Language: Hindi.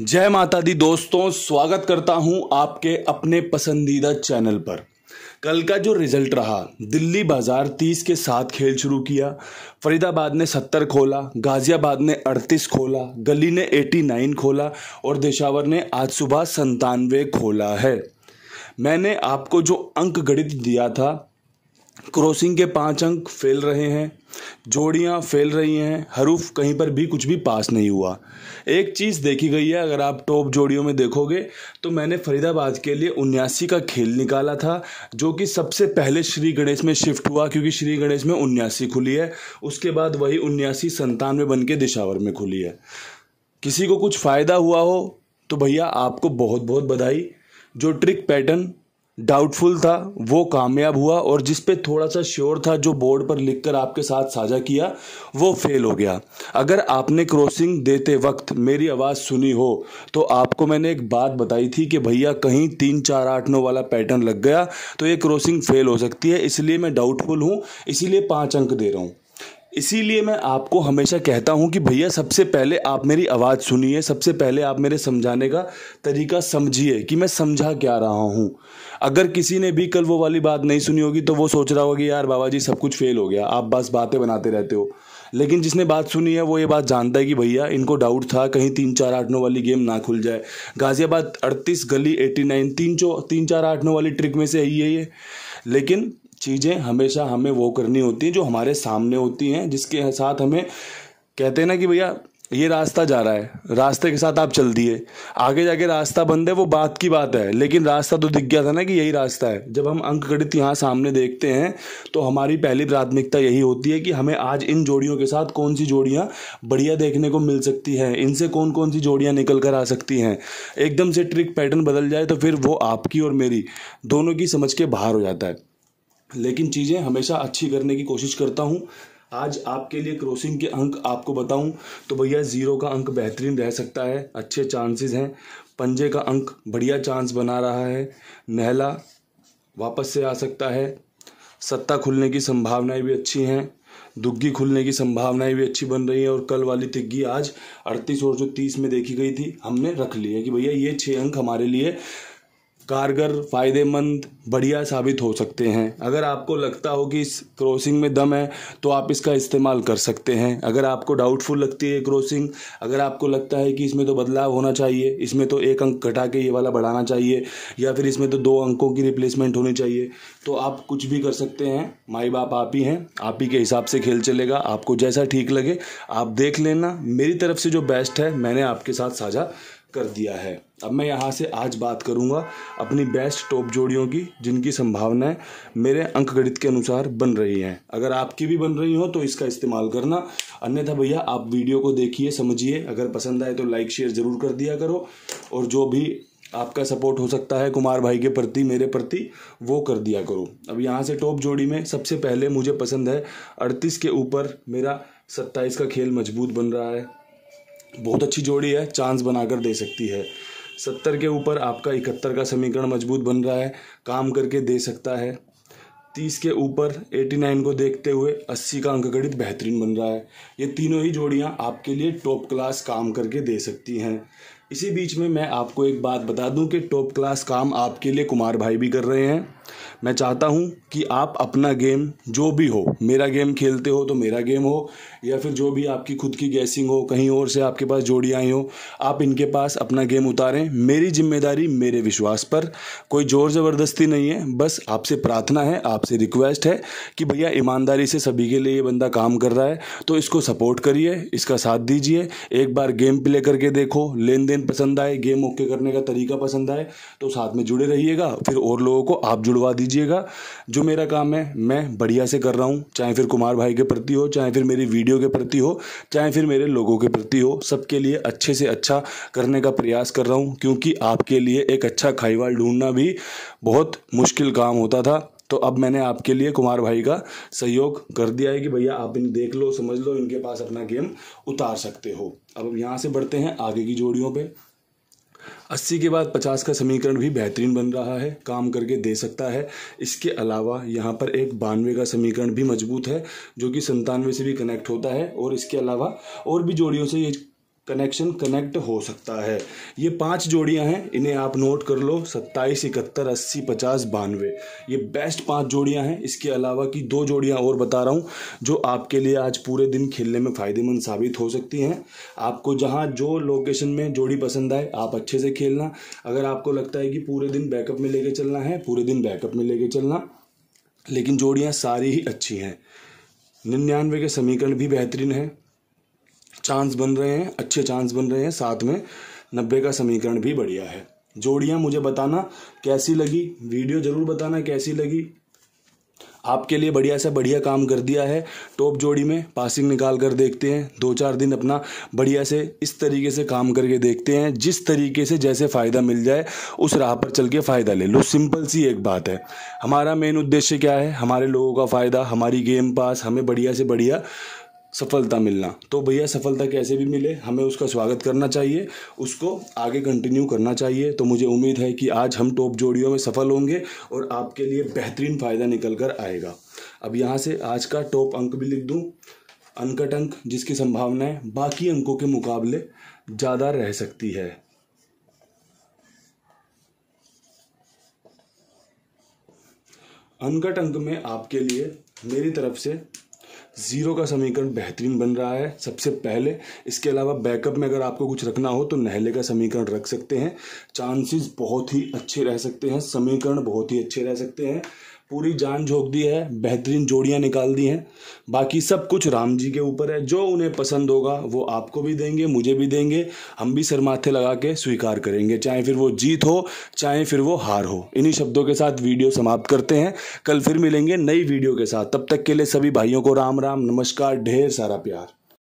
जय माता दी दोस्तों स्वागत करता हूं आपके अपने पसंदीदा चैनल पर कल का जो रिजल्ट रहा दिल्ली बाजार 30 के साथ खेल शुरू किया फरीदाबाद ने 70 खोला गाजियाबाद ने 38 खोला गली ने 89 खोला और देशावर ने आज सुबह संतानवे खोला है मैंने आपको जो अंक गणित दिया था क्रॉसिंग के पाँच अंक फेल रहे हैं जोड़ियाँ फैल रही हैं हरूफ कहीं पर भी कुछ भी पास नहीं हुआ एक चीज़ देखी गई है अगर आप टॉप जोड़ियों में देखोगे तो मैंने फरीदाबाद के लिए उन्यासी का खेल निकाला था जो कि सबसे पहले श्री गणेश में शिफ्ट हुआ क्योंकि श्री गणेश में उन्यासी खुली है उसके बाद वही उन्यासी संतानवे बन के दिशावर में खुली है किसी को कुछ फ़ायदा हुआ हो तो भैया आपको बहुत बहुत बधाई जो ट्रिक पैटर्न डाउटफुल था वो कामयाब हुआ और जिस पे थोड़ा सा श्योर था जो बोर्ड पर लिखकर आपके साथ साझा किया वो फेल हो गया अगर आपने क्रॉसिंग देते वक्त मेरी आवाज़ सुनी हो तो आपको मैंने एक बात बताई थी कि भैया कहीं तीन चार आठ नौ वाला पैटर्न लग गया तो ये क्रॉसिंग फेल हो सकती है इसलिए मैं डाउटफुल हूँ इसीलिए पाँच अंक दे रहा हूँ इसीलिए मैं आपको हमेशा कहता हूँ कि भैया सबसे पहले आप मेरी आवाज़ सुनिए सबसे पहले आप मेरे समझाने का तरीका समझिए कि मैं समझा क्या रहा हूँ अगर किसी ने भी कल वो वाली बात नहीं सुनी होगी तो वो सोच रहा होगा कि यार बाबा जी सब कुछ फेल हो गया आप बस बातें बनाते रहते हो लेकिन जिसने बात सुनी है वो ये बात जानता है कि भैया इनको डाउट था कहीं तीन चार आठ नौ वाली गेम ना खुल जाए गाज़ियाबाद अड़तीस गली एटी नाइन तीन चो तीन चार आठ नौ वाली ट्रिक में से यही है ये लेकिन चीज़ें हमेशा हमें वो करनी होती हैं जो हमारे सामने होती हैं जिसके साथ हमें कहते हैं ना कि भैया ये रास्ता जा रहा है रास्ते के साथ आप चल दिए आगे जाके रास्ता बंद है वो बात की बात है लेकिन रास्ता तो दिख गया था ना कि यही रास्ता है जब हम अंक गणित यहाँ सामने देखते हैं तो हमारी पहली प्राथमिकता यही होती है कि हमें आज इन जोड़ियों के साथ कौन सी जोड़ियाँ बढ़िया देखने को मिल सकती हैं इनसे कौन कौन सी जोड़ियाँ निकल कर आ सकती हैं एकदम से ट्रिक पैटर्न बदल जाए तो फिर वो आपकी और मेरी दोनों की समझ के बाहर हो जाता है लेकिन चीज़ें हमेशा अच्छी करने की कोशिश करता हूँ आज आपके लिए क्रॉसिंग के अंक आपको बताऊं तो भैया ज़ीरो का अंक बेहतरीन रह सकता है अच्छे चांसेस हैं पंजे का अंक बढ़िया चांस बना रहा है नहला वापस से आ सकता है सत्ता खुलने की संभावनाएं भी अच्छी हैं दुग्गी खुलने की संभावनाएं भी अच्छी बन रही हैं और कल वाली तिग्गी आज अड़तीस और जो तीस में देखी गई थी हमने रख ली है कि भैया ये छः अंक हमारे लिए कारगर फ़ायदेमंद बढ़िया साबित हो सकते हैं अगर आपको लगता हो कि इस क्रॉसिंग में दम है तो आप इसका इस्तेमाल कर सकते हैं अगर आपको डाउटफुल लगती है क्रॉसिंग अगर आपको लगता है कि इसमें तो बदलाव होना चाहिए इसमें तो एक अंक घटा के ये वाला बढ़ाना चाहिए या फिर इसमें तो दो अंकों की रिप्लेसमेंट होनी चाहिए तो आप कुछ भी कर सकते हैं माई बाप आप ही हैं आप ही के हिसाब से खेल चलेगा आपको जैसा ठीक लगे आप देख लेना मेरी तरफ से जो बेस्ट है मैंने आपके साथ साझा कर दिया है अब मैं यहाँ से आज बात करूँगा अपनी बेस्ट टॉप जोड़ियों की जिनकी संभावनाएं मेरे अंकगणित के अनुसार बन रही हैं अगर आपकी भी बन रही हो तो इसका इस्तेमाल करना अन्यथा भैया आप वीडियो को देखिए समझिए अगर पसंद आए तो लाइक शेयर ज़रूर कर दिया करो और जो भी आपका सपोर्ट हो सकता है कुमार भाई के प्रति मेरे प्रति वो कर दिया करो अब यहाँ से टॉप जोड़ी में सबसे पहले मुझे पसंद है अड़तीस के ऊपर मेरा सत्ताईस का खेल मजबूत बन रहा है बहुत अच्छी जोड़ी है चांस बनाकर दे सकती है सत्तर के ऊपर आपका इकहत्तर का समीकरण मजबूत बन रहा है काम करके दे सकता है तीस के ऊपर एटी नाइन को देखते हुए अस्सी का अंकगणित बेहतरीन बन रहा है ये तीनों ही जोड़ियाँ आपके लिए टॉप क्लास काम करके दे सकती हैं इसी बीच में मैं आपको एक बात बता दूं कि टॉप क्लास काम आपके लिए कुमार भाई भी कर रहे हैं मैं चाहता हूं कि आप अपना गेम जो भी हो मेरा गेम खेलते हो तो मेरा गेम हो या फिर जो भी आपकी खुद की गैसिंग हो कहीं और से आपके पास जोड़ियाँ आई हो आप इनके पास अपना गेम उतारें मेरी जिम्मेदारी मेरे विश्वास पर कोई ज़ोर ज़बरदस्ती नहीं है बस आपसे प्रार्थना है आपसे रिक्वेस्ट है कि भैया ईमानदारी से सभी के लिए ये बंदा काम कर रहा है तो इसको सपोर्ट करिए इसका साथ दीजिए एक बार गेम प्ले करके देखो लेन देन गेम पसंद आए गेम ओके करने का तरीका पसंद आए तो साथ में जुड़े रहिएगा फिर और लोगों को आप जुड़वा दीजिएगा जो मेरा काम है मैं बढ़िया से कर रहा हूँ चाहे फिर कुमार भाई के प्रति हो चाहे फिर मेरी वीडियो के प्रति हो चाहे फिर मेरे लोगों के प्रति हो सबके लिए अच्छे से अच्छा करने का प्रयास कर रहा हूँ क्योंकि आपके लिए एक अच्छा खाईवाल ढूंढना भी बहुत मुश्किल काम होता था तो अब मैंने आपके लिए कुमार भाई का सहयोग कर दिया है कि भैया आप इन देख लो समझ लो इनके पास अपना गेम उतार सकते हो अब हम यहाँ से बढ़ते हैं आगे की जोड़ियों पे अस्सी के बाद पचास का समीकरण भी बेहतरीन बन रहा है काम करके दे सकता है इसके अलावा यहाँ पर एक बानवे का समीकरण भी मजबूत है जो कि संतानवे से भी कनेक्ट होता है और इसके अलावा और भी जोड़ियों से ये कनेक्शन कनेक्ट हो सकता है ये पांच जोड़ियां हैं इन्हें आप नोट कर लो सत्ताईस इकहत्तर अस्सी पचास बानवे ये बेस्ट पांच जोड़ियां हैं इसके अलावा की दो जोड़ियां और बता रहा हूँ जो आपके लिए आज पूरे दिन खेलने में फ़ायदेमंद साबित हो सकती हैं आपको जहाँ जो लोकेशन में जोड़ी पसंद आए आप अच्छे से खेलना अगर आपको लगता है कि पूरे दिन बैकअप में लेके चलना है पूरे दिन बैकअप में लेके चलना लेकिन जोड़ियाँ सारी ही अच्छी हैं निन्यानवे के समीकरण भी बेहतरीन हैं चांस बन रहे हैं अच्छे चांस बन रहे हैं साथ में नब्बे का समीकरण भी बढ़िया है जोड़ियाँ मुझे बताना कैसी लगी वीडियो ज़रूर बताना कैसी लगी आपके लिए बढ़िया से बढ़िया काम कर दिया है टॉप जोड़ी में पासिंग निकाल कर देखते हैं दो चार दिन अपना बढ़िया से इस तरीके से काम करके देखते हैं जिस तरीके से जैसे फ़ायदा मिल जाए उस राह पर चल के फ़ायदा ले लो सिंपल सी एक बात है हमारा मेन उद्देश्य क्या है हमारे लोगों का फ़ायदा हमारी गेम पास हमें बढ़िया से बढ़िया सफलता मिलना तो भैया सफलता कैसे भी मिले हमें उसका स्वागत करना चाहिए उसको आगे कंटिन्यू करना चाहिए तो मुझे उम्मीद है कि आज हम टॉप जोड़ियों में सफल होंगे और आपके लिए बेहतरीन फ़ायदा निकल कर आएगा अब यहाँ से आज का टॉप अंक भी लिख दूँ अनकट अंक जिसकी संभावनाएं बाकी अंकों के मुकाबले ज़्यादा रह सकती है अनकट अंक में आपके लिए मेरी तरफ से जीरो का समीकरण बेहतरीन बन रहा है सबसे पहले इसके अलावा बैकअप में अगर आपको कुछ रखना हो तो नहले का समीकरण रख सकते हैं चांसेस बहुत ही अच्छे रह सकते हैं समीकरण बहुत ही अच्छे रह सकते हैं पूरी जान झोंक दी है बेहतरीन जोड़ियाँ निकाल दी हैं बाकी सब कुछ राम जी के ऊपर है जो उन्हें पसंद होगा वो आपको भी देंगे मुझे भी देंगे हम भी सर माथे लगा के स्वीकार करेंगे चाहे फिर वो जीत हो चाहे फिर वो हार हो इन्हीं शब्दों के साथ वीडियो समाप्त करते हैं कल फिर मिलेंगे नई वीडियो के साथ तब तक के लिए सभी भाइयों को राम राम नमस्कार ढेर सारा प्यार